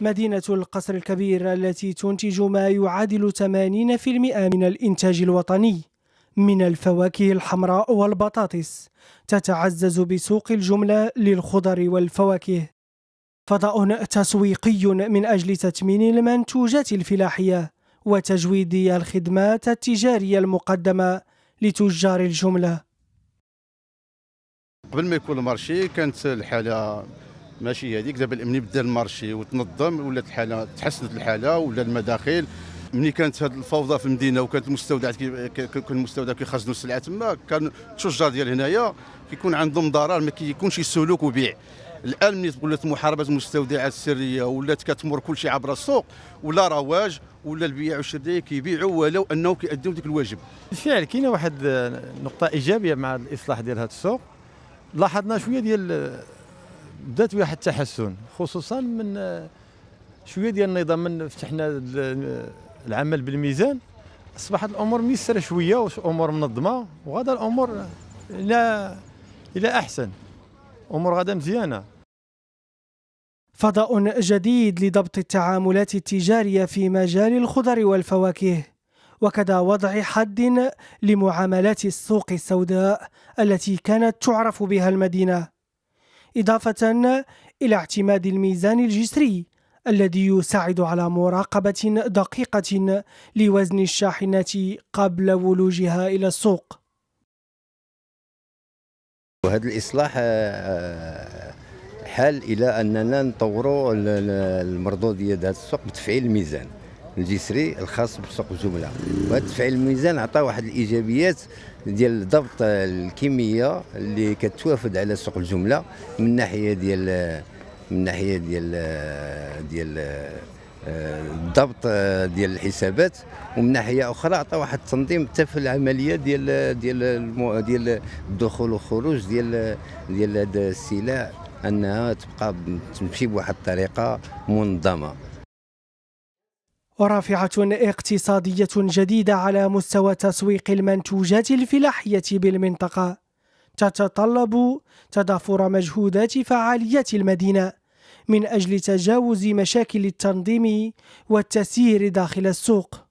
مدينة القصر الكبير التي تنتج ما يعادل 80% من الإنتاج الوطني من الفواكه الحمراء والبطاطس تتعزز بسوق الجملة للخضر والفواكه فضاء تسويقي من أجل تتمين المنتوجات الفلاحية وتجويد الخدمات التجارية المقدمة لتجار الجملة قبل ما يكون المارشي كانت الحالة ماشي هذيك دابا ملي بدا المارشي وتنظم ولات الحاله تحسنت الحاله ولا المداخل ملي كانت هذه الفوضى في المدينه وكانت المستودعات كان المستودع كيخزنوا السلعه تما كان التجار ديال هنايا كيكون عندهم ضرر ما كيكونش سلوك وبيع الان ملي ولات محاربه المستودعات السريه ولات كتمر كل شيء عبر السوق ولا رواج ولا البيع والشراء كيبيعوا ولو انهم كيأدوا ديك الواجب بالفعل كاينه واحد نقطه ايجابيه مع الاصلاح ديال هذا السوق لاحظنا شويه ديال بدات واحد التحسن خصوصا من آه، شويه ديال النظام من فتحنا آه، العمل بالميزان اصبحت الامور ميسره شويه وامور منظمه وغدا الامور الى الى احسن امور غدا مزيانه فضاء جديد لضبط التعاملات التجاريه في مجال الخضر والفواكه وكذا وضع حد لمعاملات السوق السوداء التي كانت تعرف بها المدينه إضافة إلى اعتماد الميزان الجسري الذي يساعد على مراقبة دقيقة لوزن الشاحنات قبل ولوجها إلى السوق وهذا الإصلاح آه، آه، حال إلى أننا نطوروا المرضوضية ديال السوق بتفعيل الميزان الجسري الخاص بسوق الجمله وهذا تفعيل الميزان عطى واحد الايجابيات ديال ضبط الكميه اللي كتوافد على سوق الجمله من ناحيه ديال من ناحيه ديال ديال الضبط ديال الحسابات ومن ناحيه اخرى عطى واحد التنظيم حتى في العمليه ديال ديال ديال الدخول والخروج ديال ديال هذا السلع انها تبقى تمشي بواحد الطريقه منظمه ورافعة اقتصادية جديدة على مستوى تسويق المنتوجات الفلاحية بالمنطقة تتطلب تضافر مجهودات فعاليات المدينة من أجل تجاوز مشاكل التنظيم والتسيير داخل السوق